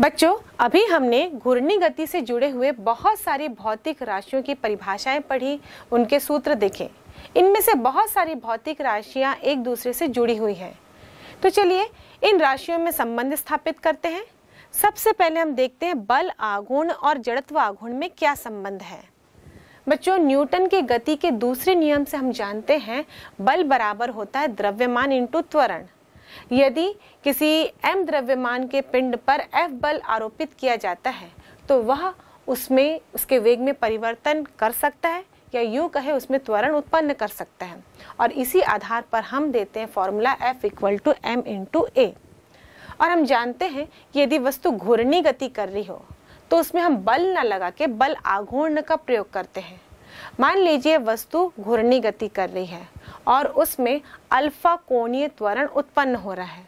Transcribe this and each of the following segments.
बच्चों अभी हमने घूर्णी गति से जुड़े हुए बहुत सारी भौतिक राशियों की परिभाषाएं पढ़ी उनके सूत्र देखे इनमें से बहुत सारी भौतिक राशियां एक दूसरे से जुड़ी हुई हैं तो चलिए इन राशियों में संबंध स्थापित करते हैं सबसे पहले हम देखते हैं बल आघूर्ण और जड़त्व आघूर्ण में क्या संबंध है बच्चों न्यूटन की गति के दूसरे नियम से हम जानते हैं बल बराबर होता है द्रव्यमान इंटू त्वरण यदि किसी एम द्रव्यमान के पिंड पर एफ बल आरोपित किया जाता है तो वह उसमें उसके वेग में परिवर्तन कर सकता है या यूँ कहे उसमें त्वरण उत्पन्न कर सकता है और इसी आधार पर हम देते हैं formula F equal to M two A और हम जानते हैं कि यदि वस्तु घूर्णी गति कर रही हो तो उसमें हम बल ना लगा के बल आघूर्ण का प्रयोग करते हैं मान लीजिए वस्तु घूर्णी गति कर रही है और उसमें अल्फा कोणीय त्वरण उत्पन्न हो रहा है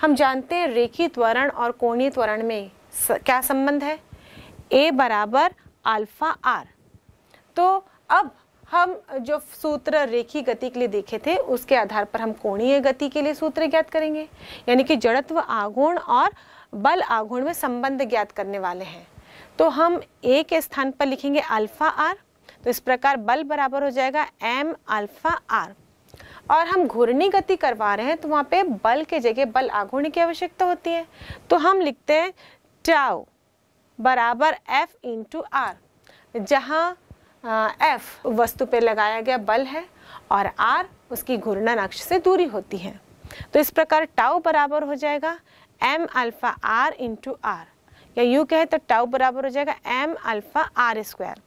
हम जानते हैं रेखी त्वरण और कोणीय त्वरण में क्या संबंध है ए बराबर अल्फा आर तो अब हम जो सूत्र रेखी गति के लिए देखे थे उसके आधार पर हम कोणीय गति के लिए सूत्र ज्ञात करेंगे यानी कि जड़त्व आगुण और बल आगुण में संबंध ज्ञात करने वाले हैं तो हम ए के स्थान पर लिखेंगे अल्फा आर तो इस प्रकार बल बराबर हो जाएगा एम अल्फा आर और हम घूर्णी गति करवा रहे हैं तो वहाँ पे बल के जगह बल आघूर्ण की आवश्यकता होती है तो हम लिखते हैं टाओ बराबर एफ इंटू आर जहाँ एफ वस्तु पे लगाया गया बल है और आर उसकी घूर्णन अक्ष से दूरी होती है तो इस प्रकार टाओ बराबर हो जाएगा M alpha R into R या यू कहे तो टाओ बराबर हो जाएगा एम अल्फ़ा आर स्क्वायर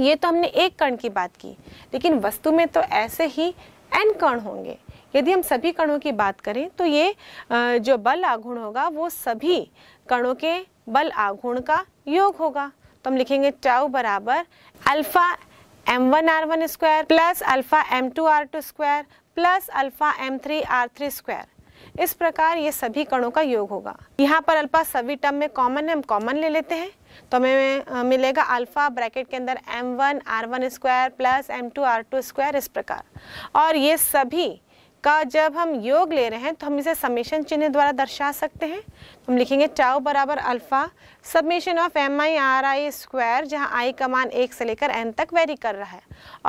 ये तो हमने एक कण की बात की लेकिन वस्तु में तो ऐसे ही एन कण होंगे यदि हम सभी कणों की बात करें तो ये जो बल आघूर्ण होगा वो सभी कणों के बल आघूर्ण का योग होगा तो हम लिखेंगे टाउ बराबर alpha M one R one square plus alpha M two R two square plus alpha M three R three square इस प्रकार ये सभी कणों का योग होगा यहाँ पर अल्फा सभी टर्म में कॉमन है हम कॉमन ले लेते हैं तो हमें मिलेगा अल्फ़ा ब्रैकेट के अंदर M one R one square plus M two R two square इस प्रकार और ये सभी का जब हम योग ले रहे हैं तो हम इसे समेशन चिन्ह द्वारा दर्शा सकते हैं तो हम लिखेंगे टाउ बराबर alpha summation of M I R I square जहाँ आई का मान एक से लेकर एन तक वेरी कर रहा है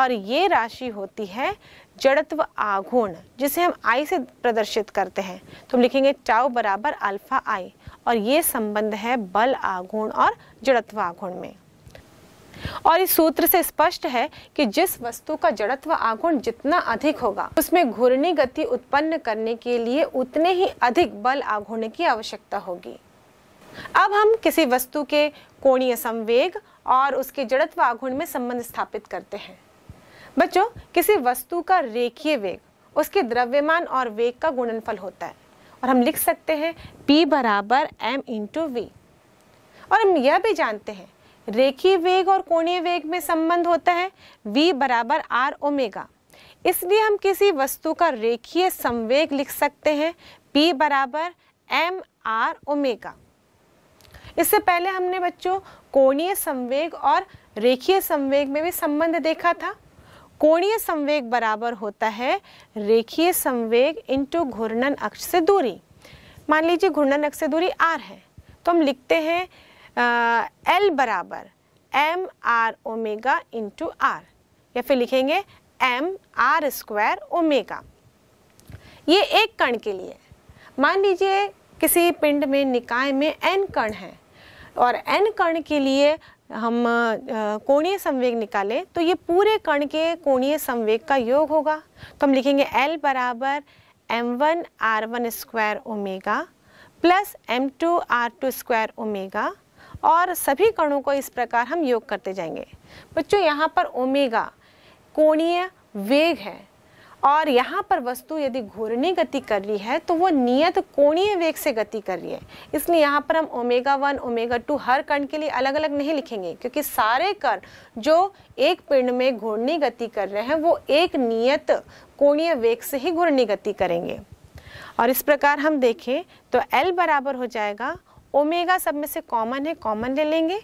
और ये राशि होती है जड़त्व आघूर्ण जिसे हम आई से प्रदर्शित करते हैं तो हम लिखेंगे टाउ बराबर अल्फ़ा आई और ये संबंध है बल आघूर्ण और जड़त्व आघूर्ण में और इस सूत्र से स्पष्ट है कि जिस वस्तु का जड़त्व आगुण जितना अधिक होगा उसमें घूर्णी गति उत्पन्न करने के लिए उतने ही अधिक बल आघूर्ण की आवश्यकता होगी अब हम किसी वस्तु के कोणीय संवेग और उसके जड़त्व आघूर्ण में संबंध स्थापित करते हैं बच्चों किसी वस्तु का रेखीय वेग उसके द्रव्यमान और वेग का गुणनफल होता है और हम लिख सकते हैं P बराबर m इंटू वी और हम यह भी जानते हैं रेखी वेग और कोणीय वेग में संबंध होता है v बराबर आर ओमेगा इसलिए हम किसी वस्तु का रेखीय संवेग लिख सकते हैं p बराबर एम आर ओमेगा इससे पहले हमने बच्चों कोणीय संवेग और रेखीय संवेग में भी संबंध देखा था कोणीय संवेग बराबर होता है रेखीय संवेग इंटू घूर्णन अक्ष से दूरी मान लीजिए घूर्णन अक्ष से दूरी आर है तो हम लिखते हैं आ, एल बराबर M R omega into R या फिर लिखेंगे एम आर स्क्वायर ओमेगा ये एक कण के लिए मान लीजिए किसी पिंड में निकाय में एन कण है और एन कण के लिए हम कोणीय संवेग निकालें तो ये पूरे कण के कोणीय संवेग का योग होगा तो हम लिखेंगे L बराबर M one R one square omega plus M two R two square omega और सभी कणों को इस प्रकार हम योग करते जाएंगे बच्चों यहाँ पर ओमेगा कोणीय वेग है और यहाँ पर वस्तु यदि घूर्णी गति कर रही है तो वो नियत कोणीय वेग से गति कर रही है इसलिए यहाँ पर हम ओमेगा वन ओमेगा टू हर कण के लिए अलग अलग नहीं लिखेंगे क्योंकि सारे कण जो एक पिंड में घूर्णी गति कर रहे हैं वो एक नियत कोणीय वेग से ही घूर्णी गति करेंगे और इस प्रकार हम देखें तो एल बराबर हो जाएगा ओमेगा सब में से कॉमन है कॉमन ले लेंगे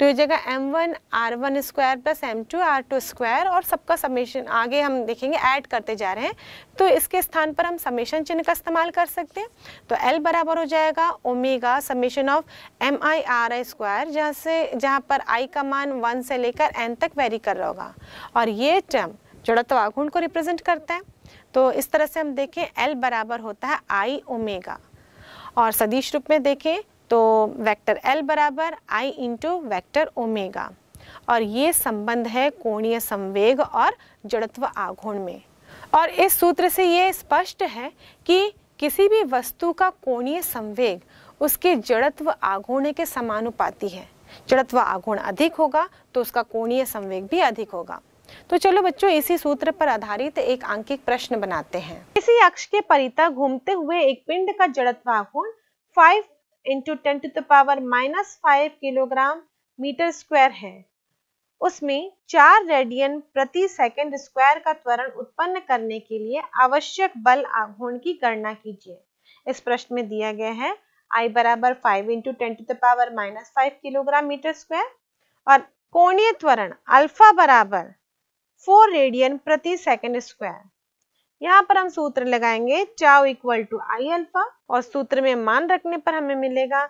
तो ये जगह M one R one square plus M two R two square और सबका समेशन आगे हम देखेंगे ऐड करते जा रहे हैं तो इसके स्थान पर हम समेशन चिन्ह का इस्तेमाल कर सकते हैं तो एल बराबर हो जाएगा omega summation of M I R I square जहाँ से जहाँ पर आई का मान वन से लेकर एन तक वेरी कर रहा होगा और ये टर्म जड़त्व आघूर्ण को रिप्रेजेंट करता है तो इस तरह से हम देखें एल बराबर होता है आई ओमेगा और सदीश रूप में देखें तो वेक्टर एल बराबर आई इंटू वैक्टर ओमेगा और ये संबंध है कोणीय संवेग और जड़त्व आघूर्ण में और इस सूत्र से ये स्पष्ट है कि किसी भी वस्तु का कोणीय संवेग उसके जड़त्व आघूर्ण के समानुपाती है जड़त्व आघूर्ण अधिक होगा तो उसका कोणीय संवेग भी अधिक होगा तो चलो बच्चों इसी सूत्र पर आधारित एक आंकिक प्रश्न बनाते हैं किसी अक्ष के परिता घूमते हुए एक पिंड का जड़त्व आघूर्ण 5 into ten to the power minus five kilogram metre square है उसमें चार रेडियन प्रति सेकंड स्क्वायर का त्वरण उत्पन्न करने के लिए आवश्यक बल आघूर्ण की गणना कीजिए इस प्रश्न में दिया गया है I बराबर five into ten to the power minus five kilogram metre square और कोणीय त्वरण अल्फा बराबर फोर रेडियन प्रति सेकंड स्क्वायर यहाँ पर हम सूत्र लगाएंगे चाओ इक्वल टू आई अल्फा और सूत्र में मान रखने पर हमें मिलेगा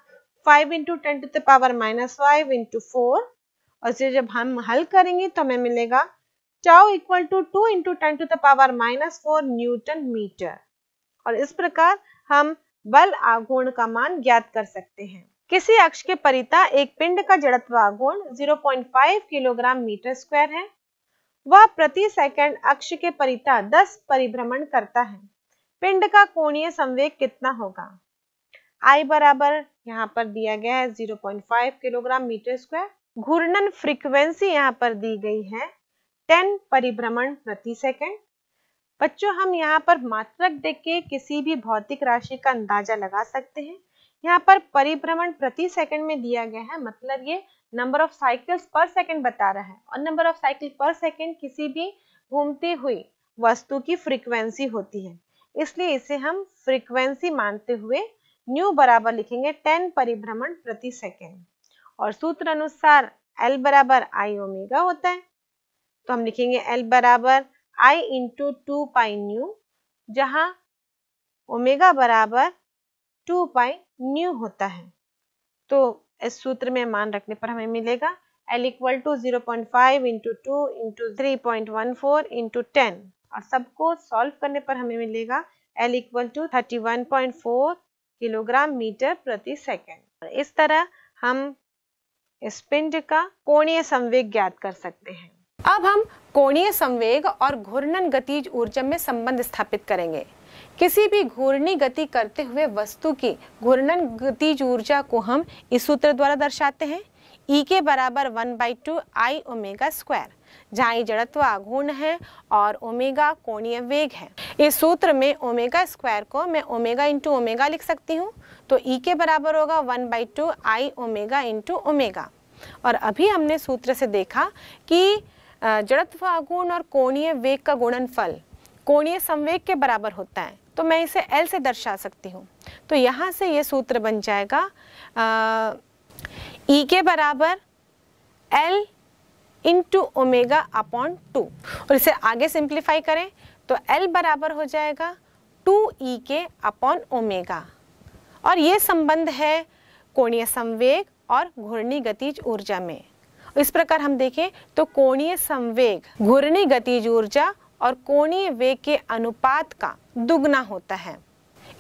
five into ten to the power minus five into four और इसे जब हम हल करेंगे तो हमें मिलेगा tau equal to two into ten to the power minus four newton metre और इस प्रकार हम बल आगुण का मान ज्ञात कर सकते हैं किसी अक्ष के परिता एक पिंड का जड़त्व आगुण 0.5 किलोग्राम मीटर स्क्वायर है वह प्रति सेकंड अक्ष के परिता 10 परिभ्रमण करता है पिंड का कोणीय संवेग कितना होगा आई बराबर यहाँ पर दिया गया है 0.5 किलोग्राम मीटर स्क्वायर घूर्णन फ्रीक्वेंसी यहाँ पर दी गई है 10 परिभ्रमण प्रति सेकंड बच्चों हम यहाँ पर मात्रक देख के किसी भी भौतिक राशि का अंदाजा लगा सकते हैं यहाँ पर परिभ्रमण प्रति सेकंड में दिया गया है मतलब ये number of cycles per second बता रहा है और number of cycle per second किसी भी घूमती हुई वस्तु की फ्रीक्वेंसी होती है इसलिए इसे हम फ्रीक्वेंसी मानते हुए न्यू बराबर लिखेंगे टेन परिभ्रमण प्रति सेकेंड और सूत्र अनुसार एल बराबर आई ओमेगा होता है तो हम लिखेंगे एल बराबर I into two pi nu जहां ओमेगा बराबर टू पाई न्यू होता है तो इस सूत्र में मान रखने पर हमें मिलेगा L equal to zero point five into two into three point one four into ten और सबको सॉल्व करने पर हमें मिलेगा L equal to thirty one point four kilogram metre प्रति सेकेंड इस तरह हम इस पिंड का कोणीय संवेग ज्ञात कर सकते हैं अब हम कोणीय संवेग और घूर्णन गतिज ऊर्जा में संबंध स्थापित करेंगे किसी भी घूर्णी गति करते हुए वस्तु की घूर्णन गति ऊर्जा को हम इस सूत्र द्वारा दर्शाते हैं ई e के बराबर one by two I omega square जहाँ ई e जड़त्व आघूर्ण है और ओमेगा कोणीय वेग है इस सूत्र में ओमेगा स्क्वायर को मैं ओमेगा इंटू ओमेगा लिख सकती हूँ तो ई e के बराबर होगा one by two I omega into omega और अभी हमने सूत्र से देखा कि जड़त्व आघूर्ण और कोणीय वेग का गुणनफल कोणीय संवेग के बराबर होता है तो मैं इसे एल से दर्शा सकती हूँ तो यहाँ से ये सूत्र बन जाएगा ई e के बराबर L into omega upon two और इसे आगे सिंप्लीफाई करें तो एल बराबर हो जाएगा टू ई e के अपॉन ओमेगा और ये संबंध है कोणीय संवेग और घूर्णी गतिज ऊर्जा में इस प्रकार हम देखें तो कोणीय संवेग घूर्णी गतिज ऊर्जा और कोणीय वेग के अनुपात का दुगना होता है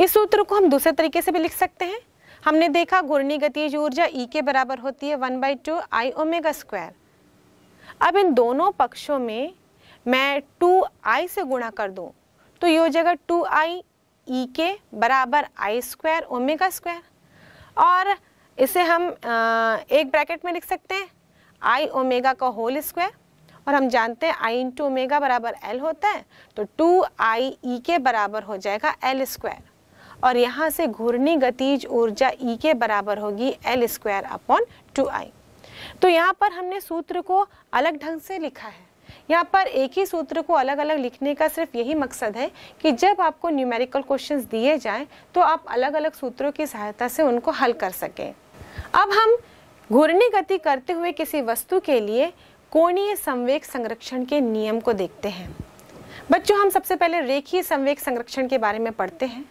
इस सूत्र को हम दूसरे तरीके से भी लिख सकते हैं हमने देखा घूर्णी गतिज ऊर्जा ई e के बराबर होती है one by two I omega square अब इन दोनों पक्षों में मैं टू आई से गुणा कर दूं तो ये हो जाएगा टू आई ई e के बराबर आई स्क्वायर ओमेगा स्क्वायर और इसे हम एक ब्रैकेट में लिख सकते हैं आई ओमेगा का होल स्क्वायर और हम जानते हैं आई इंटू ओमेगा बराबर एल होता है तो टू आई ई के बराबर हो जाएगा एल स्क्वायर और यहाँ से घूर्णी गतिज ऊर्जा ई e के बराबर होगी L square upon two I तो यहाँ पर हमने सूत्र को अलग ढंग से लिखा है यहाँ पर एक ही सूत्र को अलग अलग लिखने का सिर्फ यही मकसद है कि जब आपको न्यूमेरिकल क्वेश्चंस दिए जाएं तो आप अलग अलग सूत्रों की सहायता से उनको हल कर सकें अब हम घूर्णी गति करते हुए किसी वस्तु के लिए कोणीय संवेक संरक्षण के नियम को देखते हैं बच्चों हम सबसे पहले रेखीय संवेक संरक्षण के बारे में पढ़ते हैं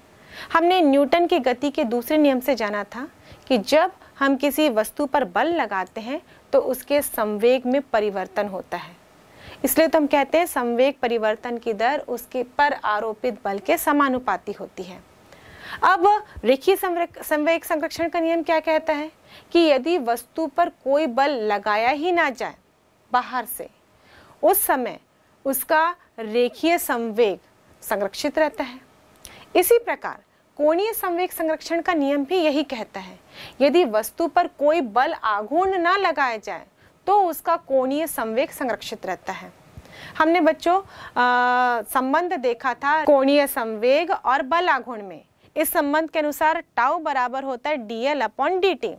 हमने न्यूटन की गति के दूसरे नियम से जाना था कि जब हम किसी वस्तु पर बल लगाते हैं तो उसके संवेग में परिवर्तन होता है इसलिए तो हम कहते हैं संवेग परिवर्तन की दर उसके पर आरोपित बल के समानुपाती होती है अब रेखीय संवेग संरक्षण का नियम क्या कहता है कि यदि वस्तु पर कोई बल लगाया ही ना जाए बाहर से उस समय उसका रेखीय संवेग संरक्षित रहता है इसी प्रकार कोणीय संवेग संरक्षण का नियम भी यही कहता है यदि वस्तु पर कोई बल आघूर्ण ना लगाया जाए तो उसका कोणीय संवेग संरक्षित रहता है हमने बच्चों संबंध देखा था कोणीय संवेग और बल आघूर्ण में इस संबंध के अनुसार टाउ बराबर होता है डीएल अपॉन डी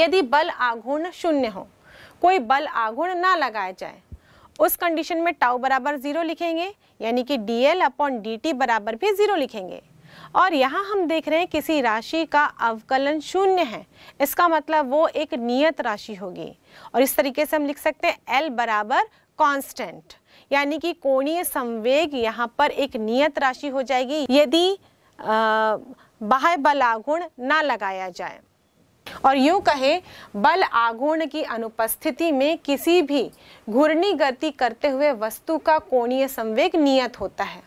यदि बल आघूर्ण शून्य हो कोई बल आगुण ना लगाया जाए उस कंडीशन में टाउ बराबर ज़ीरो लिखेंगे यानी कि D L upon D T बराबर भी ज़ीरो लिखेंगे और यहाँ हम देख रहे हैं किसी राशि का अवकलन शून्य है इसका मतलब वो एक नियत राशि होगी और इस तरीके से हम लिख सकते हैं एल बराबर कॉन्स्टेंट यानी कि कोणीय संवेग यहाँ पर एक नियत राशि हो जाएगी यदि बाह्य बलागुण ना लगाया जाए और यूं कहे बल आगुण की अनुपस्थिति में किसी भी घूर्णी गति करते हुए वस्तु का कोणीय संवेग नियत होता है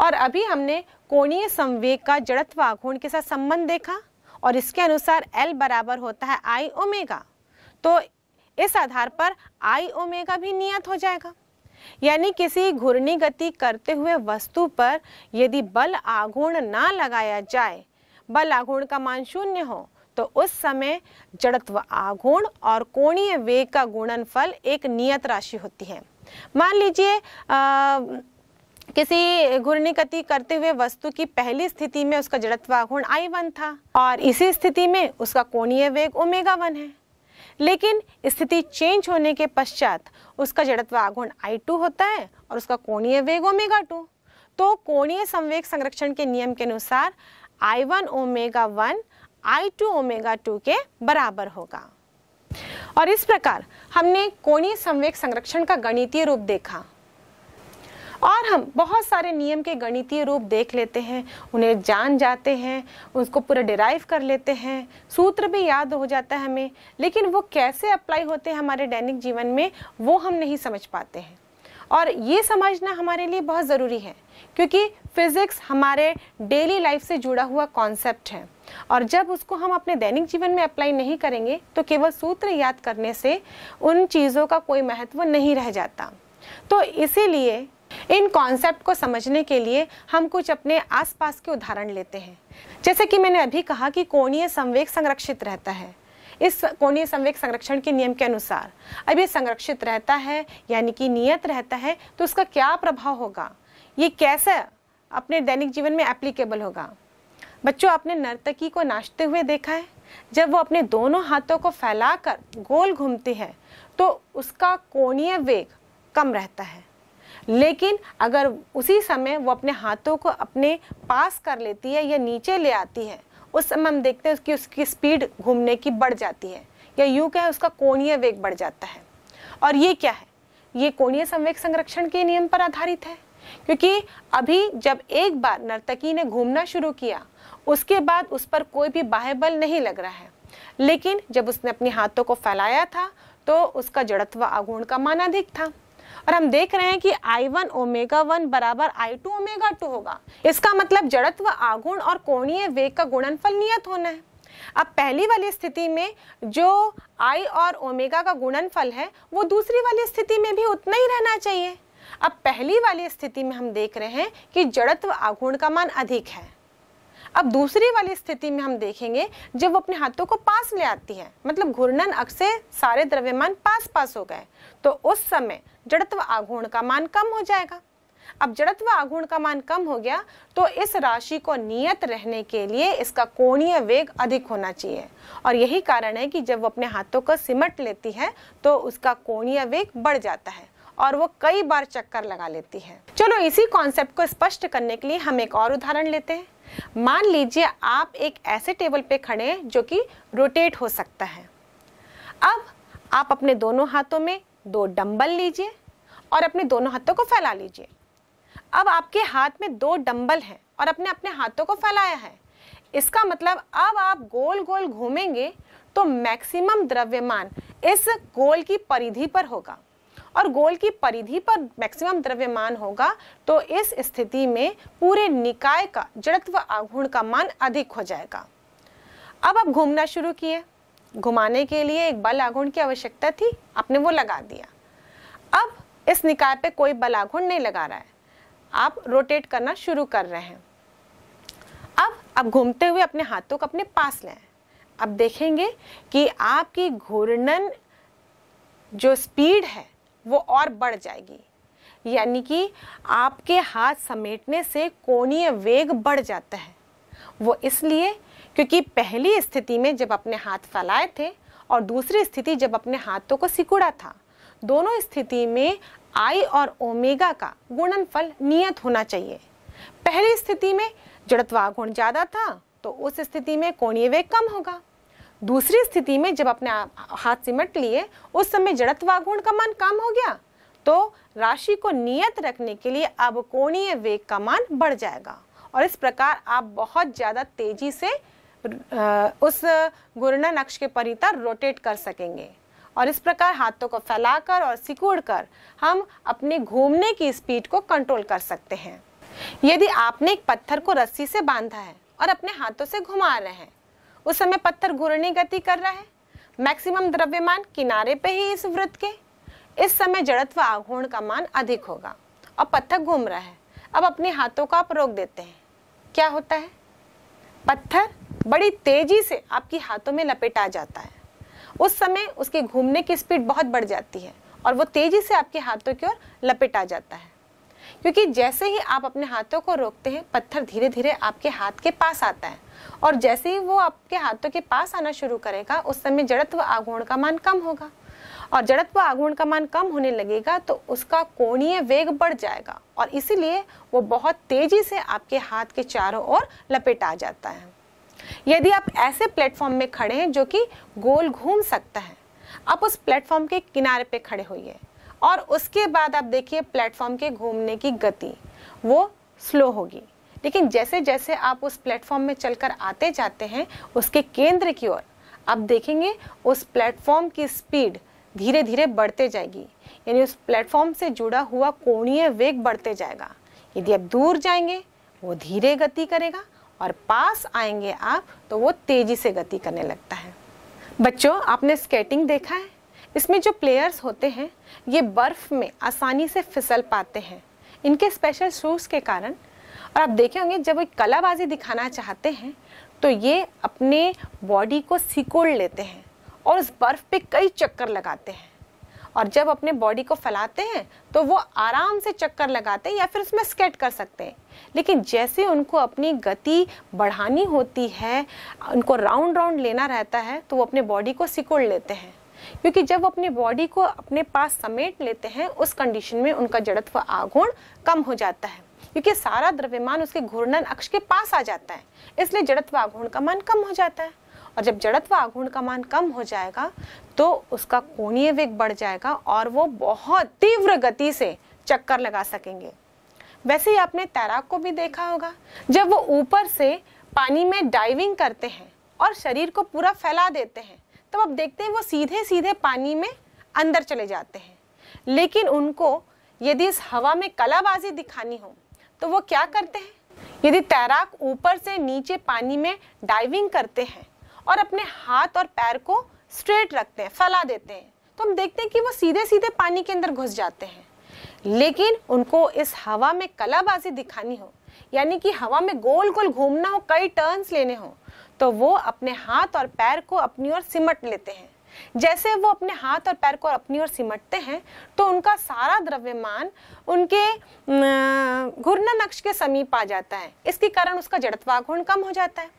और अभी हमने कोणीय संवेग का जड़त्व आघूर्ण के साथ संबंध देखा और इसके अनुसार L बराबर होता है आई ओमेगा तो इस आधार पर आई ओमेगा भी नियत हो जाएगा यानी किसी घूर्णी गति करते हुए वस्तु पर यदि बल आघूर्ण ना लगाया जाए बल आघूर्ण का मान शून्य हो तो उस समय जड़त्व आगुण और कोणीय वेग का गुणनफल एक नियत राशि होती है मान लीजिए किसी घूर्णी गति करते हुए वस्तु की पहली स्थिति में उसका जड़त्व आघूर्ण I1 था और इसी स्थिति में उसका कोणीय वेग ओमेगा वन है लेकिन स्थिति चेंज होने के पश्चात उसका जड़त्व आघूर्ण I2 होता है और उसका कोणीय वेग ओमेगा टू तो कोणीय संवेग संरक्षण के नियम के अनुसार I one omega one I2 two omega two के बराबर होगा और इस प्रकार हमने कोणीय संवेग संरक्षण का गणितीय रूप देखा और हम बहुत सारे नियम के गणितीय रूप देख लेते हैं उन्हें जान जाते हैं उसको पूरा डिराइव कर लेते हैं सूत्र भी याद हो जाता है हमें लेकिन वो कैसे अप्लाई होते हैं हमारे दैनिक जीवन में वो हम नहीं समझ पाते हैं और ये समझना हमारे लिए बहुत ज़रूरी है क्योंकि फिज़िक्स हमारे डेली लाइफ से जुड़ा हुआ कॉन्सेप्ट है और जब उसको हम अपने दैनिक जीवन में अप्लाई नहीं करेंगे तो केवल सूत्र याद करने से उन चीज़ों का कोई महत्व नहीं रह जाता तो इसीलिए इन कॉन्सेप्ट को समझने के लिए हम कुछ अपने आसपास के उदाहरण लेते हैं जैसे कि मैंने अभी कहा कि कोणीय संवेग संरक्षित रहता है इस कोणीय संवेग संरक्षण के नियम के अनुसार अब ये संरक्षित रहता है यानी कि नियत रहता है तो उसका क्या प्रभाव होगा ये कैसे अपने दैनिक जीवन में एप्लीकेबल होगा बच्चों आपने नर्तकी को नाचते हुए देखा है जब वो अपने दोनों हाथों को फैलाकर गोल घूमती है तो उसका कोणीय वेग कम रहता है लेकिन अगर उसी समय वो अपने हाथों को अपने पास कर लेती है या नीचे ले आती है उस समय हम देखते हैं उसकी उसकी स्पीड घूमने की बढ़ जाती है या यूँ क्या है उसका कोणीय वेग बढ़ जाता है और ये क्या है ये कोणीय संवेग संरक्षण के नियम पर आधारित है क्योंकि अभी जब एक बार नर्तकी ने घूमना शुरू किया उसके बाद उस पर कोई भी बाह्य बल नहीं लग रहा है लेकिन जब उसने अपने हाथों को फैलाया था तो उसका जड़त्व आगुण का मान अधिक था और हम देख रहे हैं कि I1 ओमेगा वन बराबर I2 ओमेगा टू होगा इसका मतलब जड़त्व आगुण और कोणीय वेग का गुणनफल नियत होना है अब पहली वाली स्थिति में जो I और ओमेगा का गुणनफल है वो दूसरी वाली स्थिति में भी उतना ही रहना चाहिए अब पहली वाली स्थिति में हम देख रहे हैं कि जड़त्व आगुण का मान अधिक है अब दूसरी वाली स्थिति में हम देखेंगे जब वो अपने हाथों को पास ले आती है मतलब घूर्णन अक्ष से सारे द्रव्यमान पास पास हो गए तो उस समय जड़त्व आघूर्ण का मान कम हो जाएगा अब जड़त्व आघूर्ण का मान कम हो गया तो इस राशि को नियत रहने के लिए इसका कोणीय वेग अधिक होना चाहिए और यही कारण है कि जब वो अपने हाथों को सिमट लेती है तो उसका कोणीय वेग बढ़ जाता है और वो कई बार चक्कर लगा लेती है चलो इसी कॉन्सेप्ट को स्पष्ट करने के लिए हम एक और उदाहरण लेते हैं मान लीजिए आप एक ऐसे टेबल पे खड़े हैं जो कि रोटेट हो सकता है अब आप अपने दोनों हाथों में दो डंबल लीजिए और अपने दोनों हाथों को फैला लीजिए अब आपके हाथ में दो डंबल हैं और अपने अपने हाथों को फैलाया है इसका मतलब अब आप गोल गोल घूमेंगे तो मैक्सिमम द्रव्यमान इस गोल की परिधि पर होगा और गोल की परिधि पर मैक्सिमम द्रव्यमान होगा तो इस स्थिति में पूरे निकाय का जड़त्व आघूर्ण का मान अधिक हो जाएगा अब आप घूमना शुरू किए घुमाने के लिए एक बल आघूर्ण की आवश्यकता थी आपने वो लगा दिया अब इस निकाय पे कोई बल आघूर्ण नहीं लगा रहा है आप रोटेट करना शुरू कर रहे हैं अब आप घूमते हुए अपने हाथों को अपने पास लें अब देखेंगे कि आपकी घूर्णन जो स्पीड है वो और बढ़ जाएगी यानी कि आपके हाथ समेटने से कोणीय वेग बढ़ जाता है वो इसलिए क्योंकि पहली स्थिति में जब अपने हाथ फैलाए थे और दूसरी स्थिति जब अपने हाथों को सिकुड़ा था दोनों स्थिति में आई और ओमेगा का गुणनफल नियत होना चाहिए पहली स्थिति में गुण ज़्यादा था तो उस स्थिति में कोणीय वेग कम होगा दूसरी स्थिति में जब अपने हाथ सिमट लिए उस समय जड़त्वागुण का मान कम हो गया तो राशि को नियत रखने के लिए अब कोणीय वेग का मान बढ़ जाएगा और इस प्रकार आप बहुत ज़्यादा तेजी से उस गुरना नक्ष के परितर रोटेट कर सकेंगे और इस प्रकार हाथों को फैलाकर और सिकुड़ कर हम अपने घूमने की स्पीड को कंट्रोल कर सकते हैं यदि आपने एक पत्थर को रस्सी से बांधा है और अपने हाथों से घुमा रहे हैं उस समय पत्थर घूर्णी गति कर रहा है मैक्सिमम द्रव्यमान किनारे पे ही इस वृत्त के इस समय जड़त्व आघूर्ण का मान अधिक होगा और पत्थर घूम रहा है अब अपने हाथों को आप रोक देते हैं क्या होता है पत्थर बड़ी तेजी से आपके हाथों में लपेटा जाता है उस समय उसके घूमने की स्पीड बहुत बढ़ जाती है और वो तेजी से आपके हाथों की ओर लपेट आ जाता है क्योंकि जैसे ही आप अपने हाथों को रोकते हैं पत्थर धीरे धीरे आपके हाथ के पास आता है और जैसे ही वो आपके हाथों के पास आना शुरू करेगा उस समय जड़त्व आगुण का मान कम होगा और जड़त्व आगुण का मान कम होने लगेगा तो उसका कोणीय वेग बढ़ जाएगा और इसीलिए वो बहुत तेजी से आपके हाथ के चारों ओर लपेट आ जाता है यदि आप ऐसे प्लेटफॉर्म में खड़े हैं जो कि गोल घूम सकता है आप उस प्लेटफॉर्म के किनारे पे खड़े होइए और उसके बाद आप देखिए प्लेटफॉर्म के घूमने की गति वो स्लो होगी लेकिन जैसे जैसे आप उस प्लेटफॉर्म में चलकर आते जाते हैं उसके केंद्र की ओर आप देखेंगे उस प्लेटफॉर्म की स्पीड धीरे धीरे बढ़ते जाएगी यानी उस प्लेटफॉर्म से जुड़ा हुआ कोणीय वेग बढ़ते जाएगा यदि आप दूर जाएंगे वो धीरे गति करेगा और पास आएंगे आप तो वो तेज़ी से गति करने लगता है बच्चों आपने स्केटिंग देखा है इसमें जो प्लेयर्स होते हैं ये बर्फ़ में आसानी से फिसल पाते हैं इनके स्पेशल शूज़ के कारण और आप देखे होंगे जब वो कलाबाजी दिखाना चाहते हैं तो ये अपने बॉडी को सिकोड़ लेते हैं और उस बर्फ़ पे कई चक्कर लगाते हैं और जब अपने बॉडी को फैलाते हैं तो वो आराम से चक्कर लगाते हैं या फिर उसमें स्केट कर सकते हैं लेकिन जैसे उनको अपनी गति बढ़ानी होती है उनको राउंड राउंड लेना रहता है तो वो अपने बॉडी को सिकोड़ लेते हैं क्योंकि जब अपने बॉडी को अपने पास समेट लेते हैं उस कंडीशन में उनका जड़त्व आघूर्ण कम हो जाता है क्योंकि सारा द्रव्यमान उसके घूर्णन अक्ष के पास आ जाता है इसलिए जड़त्व आघूर्ण का मान कम हो जाता है और जब जड़त्व आघूर्ण का मान कम हो जाएगा तो उसका कोणीय वेग बढ़ जाएगा और वो बहुत तीव्र गति से चक्कर लगा सकेंगे वैसे ही आपने तैराक को भी देखा होगा जब वो ऊपर से पानी में डाइविंग करते हैं और शरीर को पूरा फैला देते हैं तब आप देखते हैं वो सीधे सीधे पानी में अंदर चले जाते हैं लेकिन उनको यदि इस हवा में कलाबाजी दिखानी हो तो वो क्या करते हैं यदि तैराक ऊपर से नीचे पानी में डाइविंग करते हैं और अपने हाथ और पैर को स्ट्रेट रखते हैं फैला देते हैं तो हम देखते हैं कि वो सीधे सीधे पानी के अंदर घुस जाते हैं लेकिन उनको इस हवा में कलाबाजी दिखानी हो यानी कि हवा में गोल गोल घूमना हो कई टर्न्स लेने हो तो वो अपने हाथ और पैर को अपनी ओर सिमट लेते हैं जैसे वो अपने हाथ और पैर को अपनी ओर सिमटते हैं तो उनका सारा द्रव्यमान उनके घूर्णन अक्ष के समीप आ जाता है इसके कारण उसका आघूर्ण कम हो जाता है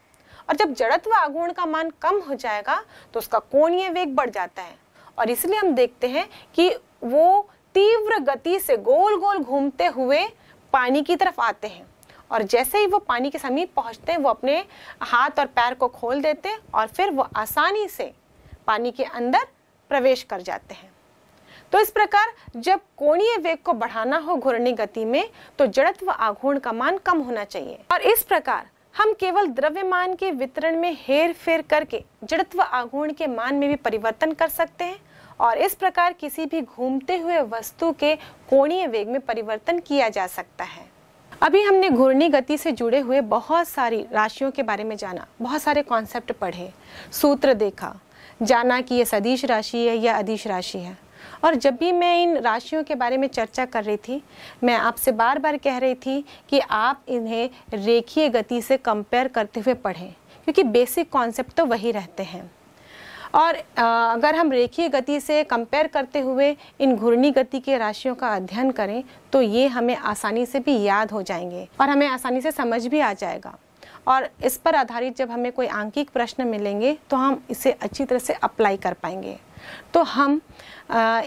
और जब जड़त्व आघूर्ण का मान कम हो जाएगा तो उसका कोणीय वेग बढ़ जाता है और इसलिए हम देखते हैं कि वो तीव्र गति से गोल गोल घूमते हुए पानी की तरफ आते हैं और जैसे ही वो पानी के समीप पहुंचते हैं वो अपने हाथ और पैर को खोल देते हैं और फिर वो आसानी से पानी के अंदर प्रवेश कर जाते हैं तो इस प्रकार जब कोणीय वेग को बढ़ाना हो घूर्णी गति में तो जड़त्व आघूर्ण का मान कम होना चाहिए और इस प्रकार हम केवल द्रव्यमान के वितरण में हेर फेर करके जड़त्व आघूर्ण के मान में भी परिवर्तन कर सकते हैं और इस प्रकार किसी भी घूमते हुए वस्तु के कोणीय वेग में परिवर्तन किया जा सकता है अभी हमने घूर्णी गति से जुड़े हुए बहुत सारी राशियों के बारे में जाना बहुत सारे कॉन्सेप्ट पढ़े सूत्र देखा जाना कि यह सदीश राशि है या अधीश राशि है और जब भी मैं इन राशियों के बारे में चर्चा कर रही थी मैं आपसे बार बार कह रही थी कि आप इन्हें रेखीय गति से कंपेयर करते हुए पढ़ें क्योंकि बेसिक कॉन्सेप्ट तो वही रहते हैं और अगर हम रेखीय गति से कंपेयर करते हुए इन घूर्णी गति के राशियों का अध्ययन करें तो ये हमें आसानी से भी याद हो जाएंगे और हमें आसानी से समझ भी आ जाएगा और इस पर आधारित जब हमें कोई आंकिक प्रश्न मिलेंगे तो हम इसे अच्छी तरह से अप्लाई कर पाएंगे तो हम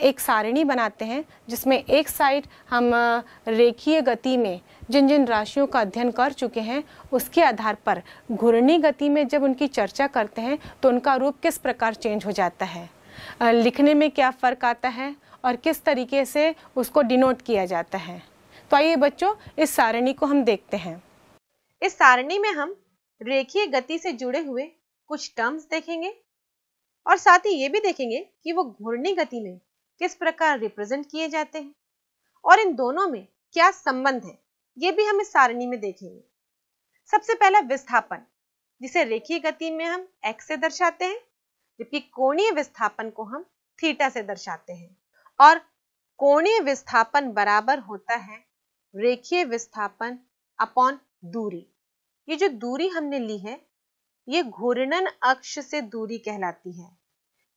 एक सारिणी बनाते हैं जिसमें एक साइड हम रेखीय गति में जिन जिन राशियों का अध्ययन कर चुके हैं उसके आधार पर घूर्णी गति में जब उनकी चर्चा करते हैं तो उनका रूप किस प्रकार चेंज हो जाता है लिखने में क्या फ़र्क आता है और किस तरीके से उसको डिनोट किया जाता है तो आइए बच्चों इस सारणी को हम देखते हैं इस सारणी में हम रेखीय गति से जुड़े हुए कुछ टर्म्स देखेंगे और साथ ही ये भी देखेंगे कि वो घूर्णी गति में किस प्रकार रिप्रेजेंट किए जाते हैं और इन दोनों में क्या संबंध है ये भी हम इस सारणी में देखेंगे सबसे पहला विस्थापन जिसे रेखीय गति में हम x से दर्शाते हैं जबकि कोणीय विस्थापन को हम थीटा से दर्शाते हैं और कोणीय विस्थापन बराबर होता है रेखीय विस्थापन अपॉन दूरी ये जो दूरी हमने ली है ये घूर्णन अक्ष से दूरी कहलाती है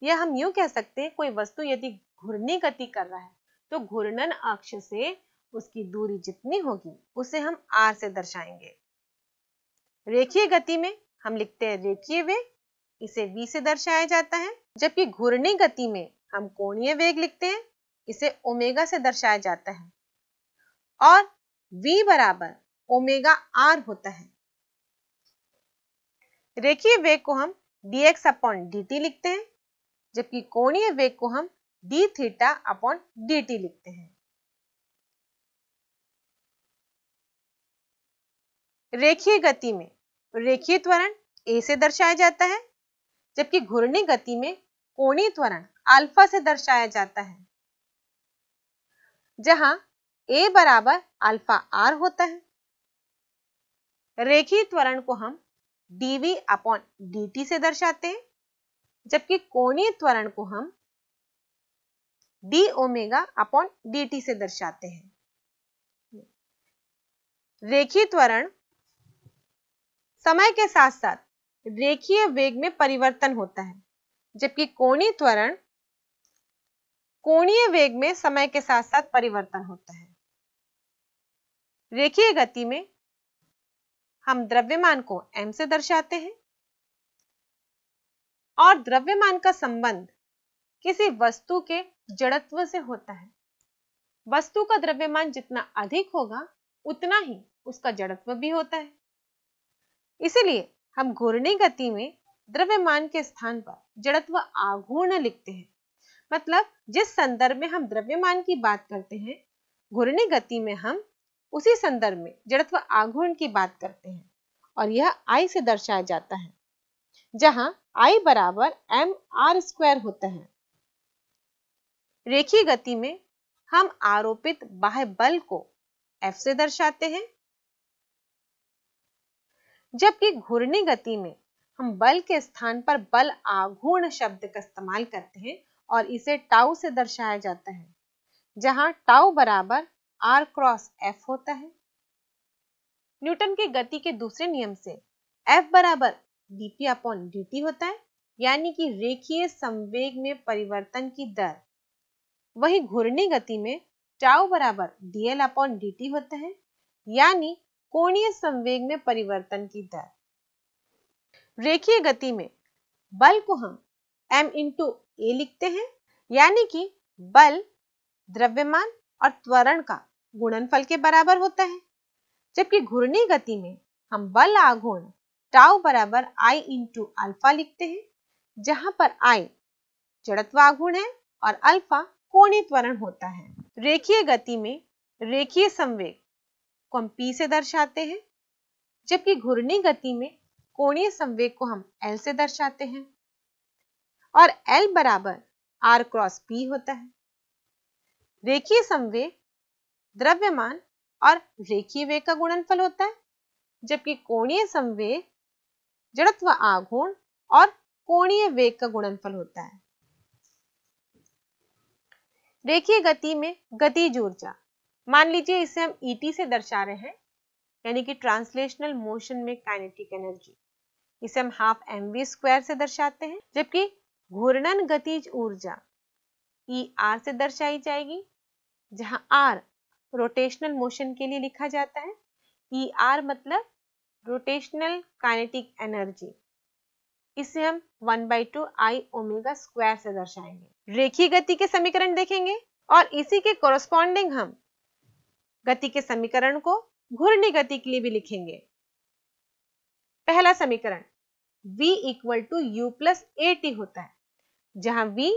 यह हम यूं कह सकते हैं कोई वस्तु यदि घूर्णी गति कर रहा है तो घूर्णन अक्ष से उसकी दूरी जितनी होगी उसे हम आर से दर्शाएंगे रेखीय गति में हम लिखते हैं रेखीय वेग इसे वी से दर्शाया जाता है जबकि घूर्णी गति में हम कोणीय वेग लिखते हैं इसे ओमेगा से दर्शाया जाता है और v बराबर ओमेगा आर होता है रेखीय वेग को हम dx अपॉन dt लिखते हैं जबकि कोणीय वेग को हम d थीटा अपॉन dt लिखते हैं रेखीय गति में रेखीय त्वरण ए से दर्शाया जाता है जबकि घूर्णी गति में कोणीय त्वरण अल्फा से दर्शाया जाता है जहां ए बराबर अल्फा आर होता है रेखीय त्वरण को हम डीवी अपॉन डी से दर्शाते हैं जबकि कोणीय त्वरण को हम डी ओमेगा अपॉन डी से दर्शाते हैं रेखीय त्वरण समय के साथ साथ रेखीय वेग में परिवर्तन होता है जबकि कोणीय त्वरण कोणीय वेग में समय के साथ साथ परिवर्तन होता है रेखीय गति में हम द्रव्यमान को m से दर्शाते हैं और द्रव्यमान का संबंध किसी वस्तु के जड़त्व से होता है वस्तु का द्रव्यमान जितना अधिक होगा उतना ही उसका जड़त्व भी होता है इसीलिए हम घूर्णी गति में द्रव्यमान के स्थान पर जड़त्व आघूर्ण लिखते हैं मतलब जिस संदर्भ में हम द्रव्यमान की बात करते हैं घूर्णी गति में हम उसी संदर्भ में जड़त्व आघूर्ण की बात करते हैं और यह आई से दर्शाया जाता है जहां आई बराबर एम आर स्क्वायर होता है रेखीय गति में हम आरोपित बाह्य बल को एफ से दर्शाते हैं जबकि घूर्णी गति में हम बल के स्थान पर बल आघूर्ण शब्द का इस्तेमाल करते हैं और इसे टाउ से दर्शाया जाता है जहां टाउ बराबर आर क्रॉस एफ होता है न्यूटन के गति के दूसरे नियम से एफ बराबर डीपी अपॉन डीटी होता है यानी कि रेखीय संवेग में परिवर्तन की दर वही घूर्णी गति में टाउ बराबर डीएल अपॉन डीटी होता है यानी कोणीय संवेग में परिवर्तन की दर रेखीय गति में बल को हम m इंटू ए लिखते हैं यानी कि बल द्रव्यमान और त्वरण का गुणनफल के बराबर होता है जबकि घूर्णी गति में हम बल आघूर्ण टाउ बराबर आई इंटू अल्फा लिखते हैं जहां पर आई जड़त्व आघूर्ण है और अल्फा कोणीय त्वरण होता है रेखीय गति में रेखीय संवेग को हम पी से दर्शाते हैं जबकि घूर्णी गति में कोणीय संवेग को हम एल से दर्शाते हैं और एल बराबर आर क्रॉस पी होता है रेखीय संवेग द्रव्यमान और रेखीय वेग का गुणनफल होता है जबकि कोणीय संवेग जड़त्व आघूर्ण और कोणीय वेग का गुणनफल होता है रेखीय गति में गतिज ऊर्जा मान लीजिए इसे हम ET से दर्शा रहे हैं यानी कि ट्रांसलेशनल मोशन में काइनेटिक एनर्जी इसे हम हाफ एम वी स्क्वायर से दर्शाते हैं जबकि घूर्णन गतिज ऊर्जा ई e आर से दर्शाई जाएगी जहां आर रोटेशनल मोशन के लिए लिखा जाता है ई e आर मतलब रोटेशनल काइनेटिक एनर्जी इसे हम one by two I omega square से दर्शाएंगे रेखीय गति के समीकरण देखेंगे और इसी के कोरोस्पॉन्डिंग हम गति के समीकरण को घूर्णी गति के लिए भी लिखेंगे पहला समीकरण v equal to U plus A T होता है जहां v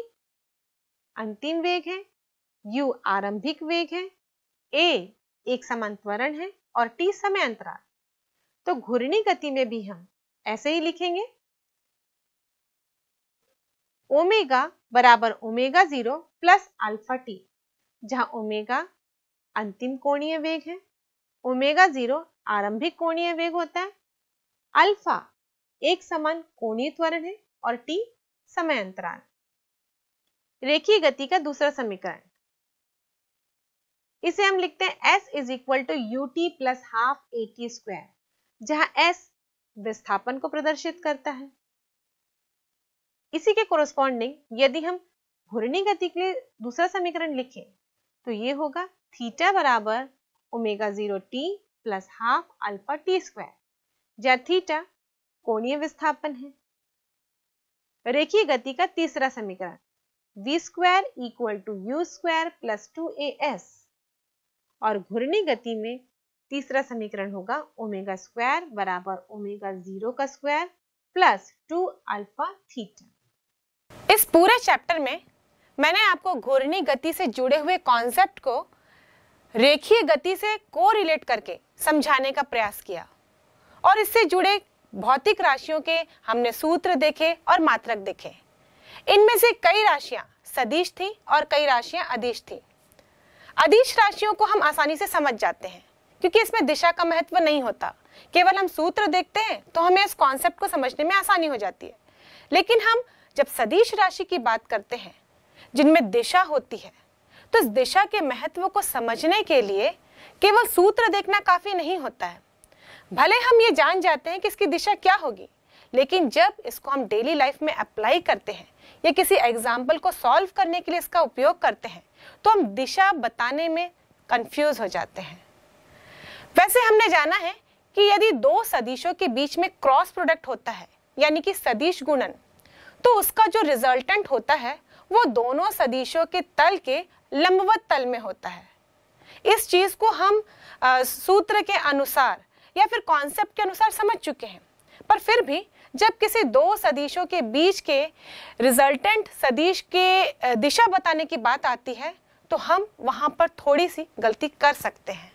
अंतिम वेग है u आरंभिक वेग है a एक समान त्वरण है और t समय अंतराल तो घूर्णी गति में भी हम ऐसे ही लिखेंगे ओमेगा बराबर omega zero plus alpha T जहां ओमेगा अंतिम कोणीय वेग है ओमेगा जीरो आरंभिक कोणीय वेग होता है अल्फा एक समान कोणीय त्वरण है और टी समय अंतराल रेखीय गति का दूसरा समीकरण इसे हम लिखते हैं s is equal to u t plus half a t square जहां s विस्थापन को प्रदर्शित करता है इसी के कोरस्पॉन्डिंग यदि हम घूर्णी गति के लिए दूसरा समीकरण लिखें तो ये होगा थीटा बराबर omega zero t plus half alpha t square जहाँ थीटा कोणीय विस्थापन है रेखीय गति का तीसरा समीकरण v square equal to u square plus two a s और घूर्णी गति में तीसरा समीकरण होगा ओमेगा स्क्वायर बराबर ओमेगा जीरो का square plus two alpha theta इस पूरे चैप्टर में मैंने आपको घूर्णी गति से जुड़े हुए कॉन्सेप्ट को रेखीय गति से को रिलेट करके समझाने का प्रयास किया और इससे जुड़े भौतिक राशियों के हमने सूत्र देखे और मात्रक देखे इनमें से कई राशियां सदिश थी और कई राशियां अदिश थी अदिश राशियों को हम आसानी से समझ जाते हैं क्योंकि इसमें दिशा का महत्व नहीं होता केवल हम सूत्र देखते हैं तो हमें इस कॉन्सेप्ट को समझने में आसानी हो जाती है लेकिन हम जब सदिश राशि की बात करते हैं जिनमें दिशा होती है तो इस दिशा के महत्व को समझने के लिए केवल सूत्र देखना काफ़ी नहीं होता है भले हम ये जान जाते हैं कि इसकी दिशा क्या होगी लेकिन जब इसको हम डेली लाइफ में अप्लाई करते हैं या किसी एग्जाम्पल को सॉल्व करने के लिए इसका उपयोग करते हैं तो हम दिशा बताने में कंफ्यूज हो जाते हैं वैसे हमने जाना है कि यदि दो सदिशों के बीच में क्रॉस प्रोडक्ट होता है यानी कि सदिश गुणन तो उसका जो रिजल्टेंट होता है वो दोनों सदिशों के तल के लंबवत तल में होता है इस चीज़ को हम आ, सूत्र के अनुसार या फिर कॉन्सेप्ट के अनुसार समझ चुके हैं पर फिर भी जब किसी दो सदिशों के बीच के रिजल्टेंट सदिश के दिशा बताने की बात आती है तो हम वहाँ पर थोड़ी सी गलती कर सकते हैं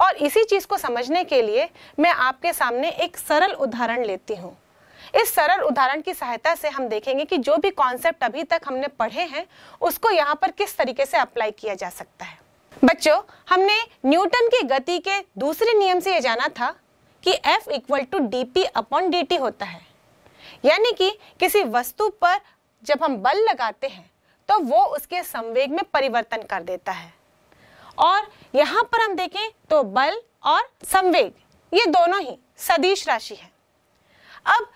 और इसी चीज़ को समझने के लिए मैं आपके सामने एक सरल उदाहरण लेती हूँ इस सरल उदाहरण की सहायता से हम देखेंगे कि जो भी कॉन्सेप्ट अभी तक हमने पढ़े हैं उसको यहाँ पर किस तरीके से अप्लाई किया जा सकता है बच्चों हमने न्यूटन की गति के दूसरे नियम से यह जाना था कि F equal to d p upon D t होता है यानी कि किसी वस्तु पर जब हम बल लगाते हैं तो वो उसके संवेग में परिवर्तन कर देता है और यहाँ पर हम देखें तो बल और संवेग ये दोनों ही सदिश राशि है अब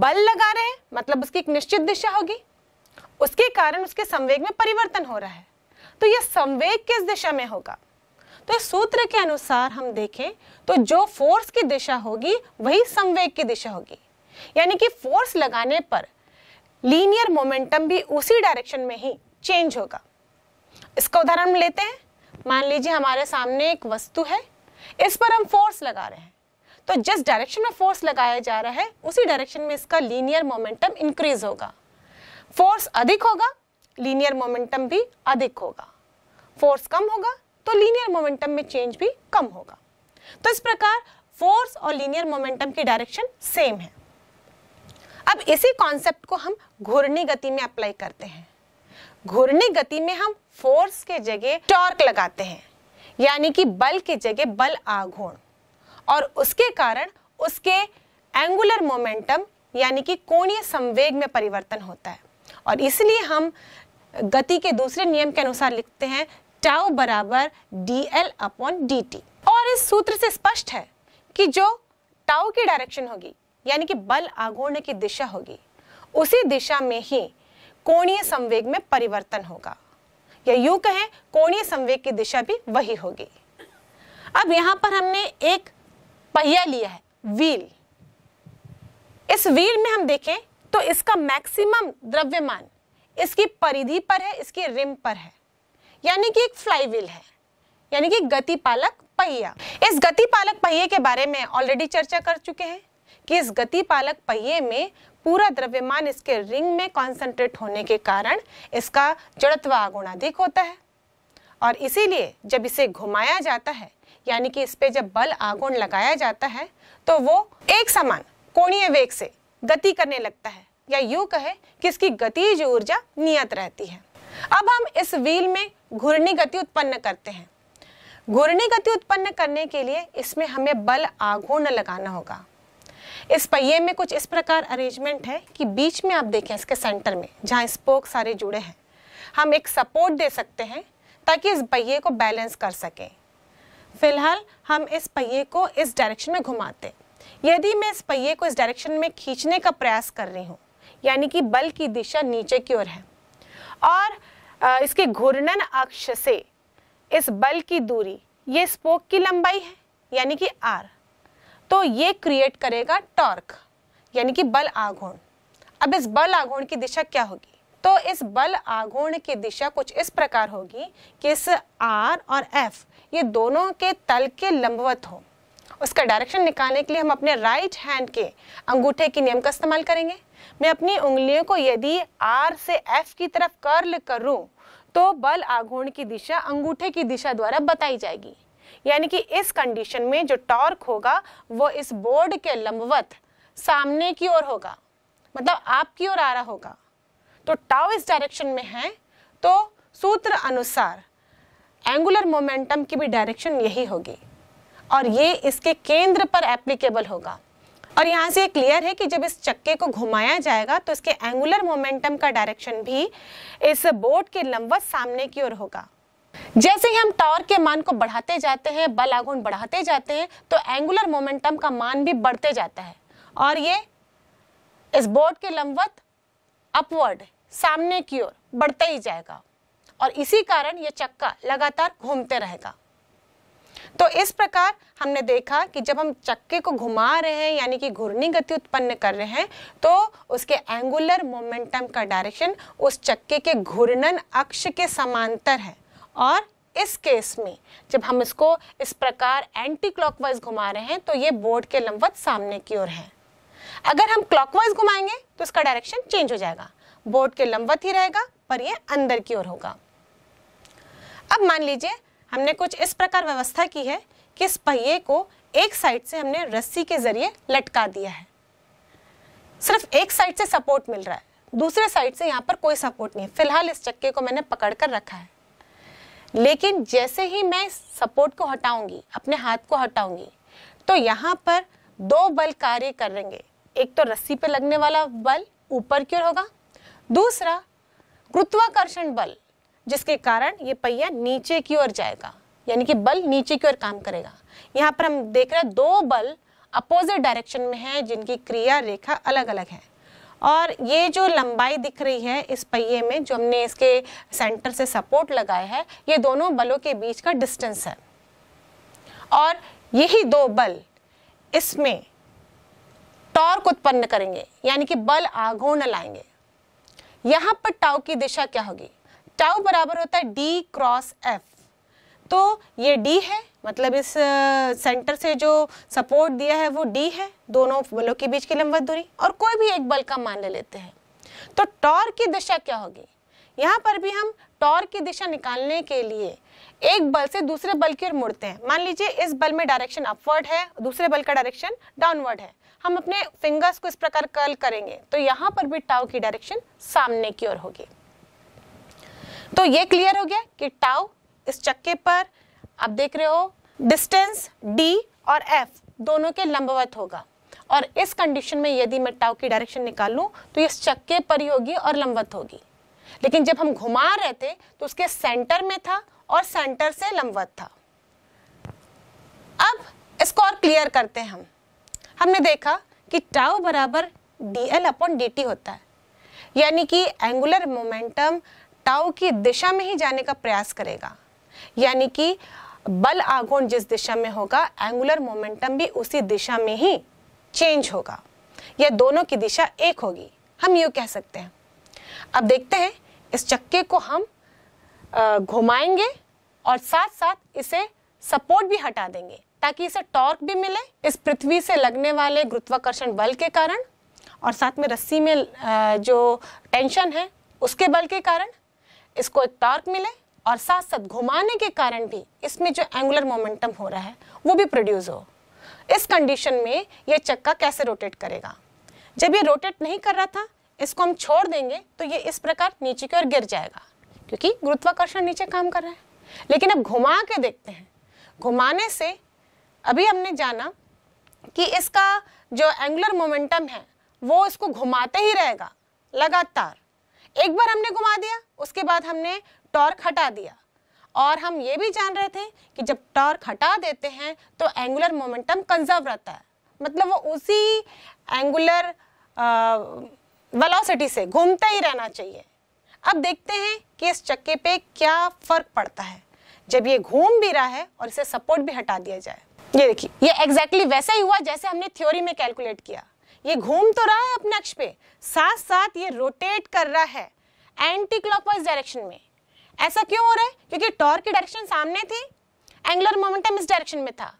बल लगा रहे हैं मतलब उसकी एक निश्चित दिशा होगी उसके कारण उसके संवेग में परिवर्तन हो रहा है तो यह संवेग किस दिशा में होगा तो इस सूत्र के अनुसार हम देखें तो जो फोर्स की दिशा होगी वही संवेग की दिशा होगी यानी कि फोर्स लगाने पर लीनियर मोमेंटम भी उसी डायरेक्शन में ही चेंज होगा इसका उदाहरण लेते हैं मान लीजिए हमारे सामने एक वस्तु है इस पर हम फोर्स लगा रहे हैं तो जिस डायरेक्शन में फोर्स लगाया जा रहा है उसी डायरेक्शन में इसका लीनियर मोमेंटम इंक्रीज होगा फोर्स अधिक होगा लीनियर मोमेंटम भी अधिक होगा फोर्स कम होगा तो लीनियर मोमेंटम में चेंज भी कम होगा तो इस प्रकार फोर्स और लीनियर मोमेंटम की डायरेक्शन सेम है अब इसी कॉन्सेप्ट को हम घूर्णी गति में अप्लाई करते हैं घूर्णी गति में हम फोर्स के जगह टॉर्क लगाते हैं यानी कि बल की जगह बल आघूर्ण और उसके कारण उसके एंगुलर मोमेंटम यानी कि कोणीय संवेग में परिवर्तन होता है और इसलिए हम गति के दूसरे नियम के अनुसार लिखते हैं टाउ बराबर d L upon D t और इस सूत्र से स्पष्ट है कि जो टाउ की डायरेक्शन होगी यानी कि बल आघूर्ण की दिशा होगी उसी दिशा में ही कोणीय संवेग में परिवर्तन होगा या यूं कहें कोणीय संवेग की दिशा भी वही होगी अब यहां पर हमने एक पहिया लिया है व्हील इस व्हील में हम देखें तो इसका मैक्सिमम द्रव्यमान इसकी परिधि पर है इसकी रिम पर है यानी कि एक व्हील है यानी कि गति पालक पहिया इस गति पालक पहिए के बारे में ऑलरेडी चर्चा कर चुके हैं कि इस गति पालक पहिए में पूरा द्रव्यमान इसके रिंग में कॉन्सेंट्रेट होने के कारण इसका जड़त्व आगुण अधिक होता है और इसीलिए जब इसे घुमाया जाता है यानी कि इस पे जब बल आघूर्ण लगाया जाता है तो वो एक समान कोणीय वेग से गति करने लगता है या यूं कहे कि इसकी गतिज ऊर्जा नियत रहती है अब हम इस व्हील में घूर्णी गति उत्पन्न करते हैं घूर्णी गति उत्पन्न करने के लिए इसमें हमें बल आघूर्ण लगाना होगा इस पहिए में कुछ इस प्रकार अरेंजमेंट है कि बीच में आप देखें इसके सेंटर में जहाँ स्पोक सारे जुड़े हैं हम एक सपोर्ट दे सकते हैं ताकि इस पहिए को बैलेंस कर सकें फिलहाल हम इस पहिए को इस डायरेक्शन में घुमाते यदि मैं इस पहिए को इस डायरेक्शन में खींचने का प्रयास कर रही हूँ यानी कि बल की दिशा नीचे की ओर है और इसके घूर्णन अक्ष से इस बल की दूरी ये स्पोक की लंबाई है यानी कि आर तो ये क्रिएट करेगा टॉर्क यानी कि बल आघूर्ण अब इस बल आघूर्ण की दिशा क्या होगी तो इस बल आघूर्ण की दिशा कुछ इस प्रकार होगी कि इस आर और एफ ये दोनों के तल के लंबवत हो उसका डायरेक्शन निकालने के लिए हम अपने राइट हैंड के अंगूठे के नियम का इस्तेमाल करेंगे मैं अपनी उंगलियों को यदि आर से एफ की तरफ कर्ल करूं तो बल आघूर्ण की दिशा अंगूठे की दिशा द्वारा बताई जाएगी यानी कि इस कंडीशन में जो टॉर्क होगा वो इस बोर्ड के लंबवत सामने की ओर होगा मतलब आपकी ओर आ रहा होगा तो टाउ इस डायरेक्शन में है तो सूत्र अनुसार एंगुलर मोमेंटम की भी डायरेक्शन यही होगी और ये इसके केंद्र पर एप्लीकेबल होगा और यहाँ से क्लियर है कि जब इस चक्के को घुमाया जाएगा तो इसके एंगुलर मोमेंटम का डायरेक्शन भी इस बोर्ड के लंबवत सामने की ओर होगा जैसे ही हम टॉर के मान को बढ़ाते जाते हैं बल आगुण बढ़ाते जाते हैं तो एंगुलर मोमेंटम का मान भी बढ़ते जाता है और ये इस बोर्ड के लंबवत अपवर्ड सामने की ओर बढ़ता ही जाएगा और इसी कारण ये चक्का लगातार घूमते रहेगा तो इस प्रकार हमने देखा कि जब हम चक्के को घुमा रहे हैं यानी कि घूर्णी गति उत्पन्न कर रहे हैं तो उसके एंगुलर मोमेंटम का डायरेक्शन उस चक्के के घूर्णन अक्ष के समांतर है और इस केस में जब हम इसको इस प्रकार एंटी क्लॉकवाइज घुमा रहे हैं तो ये बोर्ड के लंबवत सामने की ओर है अगर हम क्लॉकवाइज घुमाएंगे तो इसका डायरेक्शन चेंज हो जाएगा बोर्ड के लंबवत ही रहेगा पर ये अंदर की ओर होगा अब मान लीजिए हमने कुछ इस प्रकार व्यवस्था की है कि इस पहिए को एक साइड से हमने रस्सी के जरिए लटका दिया है सिर्फ एक साइड से सपोर्ट मिल रहा है दूसरे साइड से यहाँ पर कोई सपोर्ट नहीं है फिलहाल इस चक्के को मैंने पकड़ कर रखा है लेकिन जैसे ही मैं सपोर्ट को हटाऊंगी अपने हाथ को हटाऊंगी तो यहाँ पर दो बल कार्य करेंगे एक तो रस्सी पे लगने वाला बल ऊपर की ओर होगा दूसरा गुरुत्वाकर्षण बल जिसके कारण ये पहिया नीचे की ओर जाएगा यानी कि बल नीचे की ओर काम करेगा यहाँ पर हम देख रहे हैं दो बल अपोजिट डायरेक्शन में है जिनकी क्रिया रेखा अलग अलग है और ये जो लंबाई दिख रही है इस पहिए में जो हमने इसके सेंटर से सपोर्ट लगाया है ये दोनों बलों के बीच का डिस्टेंस है और यही दो बल इसमें टॉर्क उत्पन्न करेंगे यानी कि बल आघूर्ण लाएंगे यहाँ पर टाउ की दिशा क्या होगी टाउ बराबर होता है डी क्रॉस एफ तो ये डी है मतलब इस सेंटर से जो सपोर्ट दिया है वो डी है दोनों बलों के बीच की लंबवत दूरी और कोई भी एक बल का मान ले लेते हैं तो टॉर की दिशा क्या होगी यहाँ पर भी हम टॉर की दिशा निकालने के लिए एक बल से दूसरे बल की ओर मुड़ते हैं मान लीजिए इस बल में डायरेक्शन अपवर्ड है दूसरे बल का डायरेक्शन डाउनवर्ड है हम अपने फिंगर्स को इस प्रकार कर्ल करेंगे तो यहां पर भी टाउ की डायरेक्शन सामने की ओर होगी तो ये क्लियर हो गया कि टाउ इस चक्के पर आप देख रहे हो डिस्टेंस डी और एफ दोनों के लंबवत होगा और इस कंडीशन में यदि मैं टाउ की डायरेक्शन निकालूं तो ये चक्के पर ही होगी और लंबवत होगी लेकिन जब हम घुमा रहे थे तो उसके सेंटर में था और सेंटर से लंबवत था अब इसको और क्लियर करते हैं हम हमने देखा कि टाओ बराबर d L upon D t होता है यानी कि एंगुलर मोमेंटम टाओ की दिशा में ही जाने का प्रयास करेगा यानी कि बल आघूर्ण जिस दिशा में होगा एंगुलर मोमेंटम भी उसी दिशा में ही चेंज होगा या दोनों की दिशा एक होगी हम यूँ कह सकते हैं अब देखते हैं इस चक्के को हम घुमाएंगे और साथ साथ इसे सपोर्ट भी हटा देंगे ताकि इसे टॉर्क भी मिले इस पृथ्वी से लगने वाले गुरुत्वाकर्षण बल के कारण और साथ में रस्सी में जो टेंशन है उसके बल के कारण इसको एक टॉर्क मिले और साथ साथ घुमाने के कारण भी इसमें जो एंगुलर मोमेंटम हो रहा है वो भी प्रोड्यूस हो इस कंडीशन में ये चक्का कैसे रोटेट करेगा जब ये रोटेट नहीं कर रहा था इसको हम छोड़ देंगे तो ये इस प्रकार नीचे की ओर गिर जाएगा क्योंकि गुरुत्वाकर्षण नीचे काम कर रहा है लेकिन अब घुमा के देखते हैं घुमाने से अभी हमने जाना कि इसका जो एंगुलर मोमेंटम है वो इसको घुमाते ही रहेगा लगातार एक बार हमने घुमा दिया उसके बाद हमने टॉर्क हटा दिया और हम ये भी जान रहे थे कि जब टॉर्क हटा देते हैं तो एंगुलर मोमेंटम कंजर्व रहता है मतलब वो उसी एंगुलर वेलोसिटी से घूमता ही रहना चाहिए अब देखते हैं कि इस चक्के पे क्या फर्क पड़ता है जब ये घूम भी रहा है और इसे सपोर्ट भी हटा दिया जाए ये देखिए ये एग्जैक्टली exactly वैसा ही हुआ जैसे हमने थ्योरी में कैलकुलेट किया ये घूम तो रहा है अपने अक्ष पे साथ साथ ये रोटेट कर रहा है एंटी क्लॉकवाइज डायरेक्शन में ऐसा क्यों हो रहा है क्योंकि टॉर्क की डायरेक्शन सामने थी एंगुलर मोमेंटम इस डायरेक्शन में था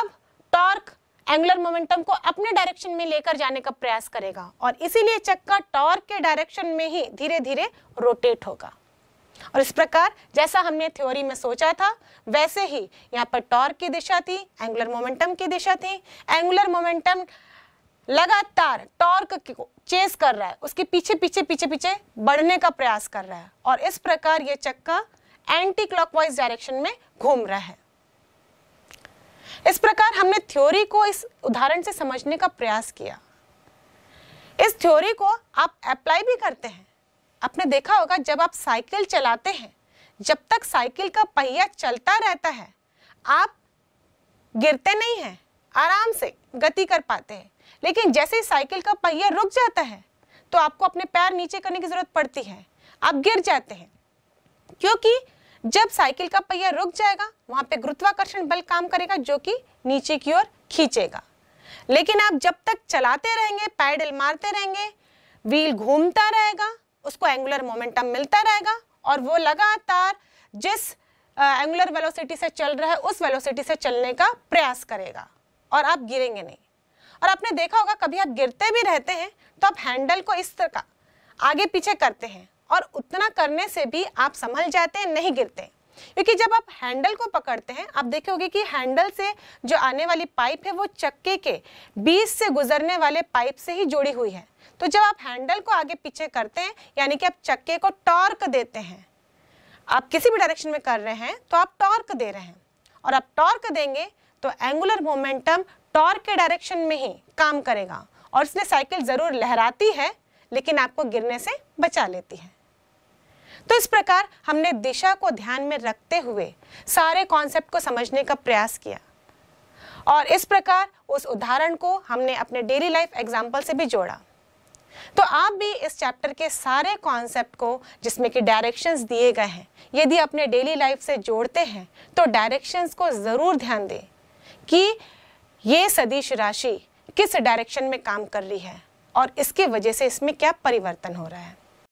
अब टॉर्क एंगुलर मोमेंटम को अपने डायरेक्शन में लेकर जाने का प्रयास करेगा और इसीलिए चक्का टॉर्क के डायरेक्शन में ही धीरे धीरे रोटेट होगा और इस प्रकार जैसा हमने थ्योरी में सोचा था वैसे ही यहाँ पर टॉर्क की दिशा थी एंगुलर मोमेंटम की दिशा थी एंगुलर मोमेंटम लगातार टॉर्क को चेस कर रहा है उसके पीछे पीछे पीछे पीछे बढ़ने का प्रयास कर रहा है और इस प्रकार ये चक्का एंटी क्लॉकवाइज डायरेक्शन में घूम रहा है इस प्रकार हमने थ्योरी को इस उदाहरण से समझने का प्रयास किया इस थ्योरी को आप अप्लाई भी करते हैं आपने देखा होगा जब आप साइकिल चलाते हैं जब तक साइकिल का पहिया चलता रहता है आप गिरते नहीं हैं आराम से गति कर पाते हैं लेकिन जैसे ही साइकिल का पहिया रुक जाता है तो आपको अपने पैर नीचे करने की ज़रूरत पड़ती है आप गिर जाते हैं क्योंकि जब साइकिल का पहिया रुक जाएगा वहाँ पे गुरुत्वाकर्षण बल काम करेगा जो कि नीचे की ओर खींचेगा लेकिन आप जब तक चलाते रहेंगे पैडल मारते रहेंगे व्हील घूमता रहेगा उसको एंगुलर मोमेंटम मिलता रहेगा और वो लगातार जिस एंगुलर वेलोसिटी से चल रहा है उस वेलोसिटी से चलने का प्रयास करेगा और आप गिरेंगे नहीं और आपने देखा होगा कभी आप गिरते भी रहते हैं तो आप हैंडल को इस तरह का आगे पीछे करते हैं और उतना करने से भी आप संभल जाते हैं नहीं गिरते क्योंकि जब आप हैंडल को पकड़ते हैं आप देखोगे कि हैंडल से जो आने वाली पाइप है वो चक्के के बीच से गुजरने वाले पाइप से ही जुड़ी हुई है तो जब आप हैंडल को आगे पीछे करते हैं यानी कि आप चक्के को टॉर्क देते हैं आप किसी भी डायरेक्शन में कर रहे हैं तो आप टॉर्क दे रहे हैं और आप टॉर्क देंगे तो एंगुलर मोमेंटम टॉर्क के डायरेक्शन में ही काम करेगा और इसलिए साइकिल ज़रूर लहराती है लेकिन आपको गिरने से बचा लेती है तो इस प्रकार हमने दिशा को ध्यान में रखते हुए सारे कॉन्सेप्ट को समझने का प्रयास किया और इस प्रकार उस उदाहरण को हमने अपने डेली लाइफ एग्जाम्पल से भी जोड़ा तो आप भी इस चैप्टर के सारे कॉन्सेप्ट को जिसमें कि डायरेक्शंस दिए गए हैं यदि अपने डेली लाइफ से जोड़ते हैं तो डायरेक्शंस को ज़रूर ध्यान दें कि ये सदिश राशि किस डायरेक्शन में काम कर रही है और इसकी वजह से इसमें क्या परिवर्तन हो रहा है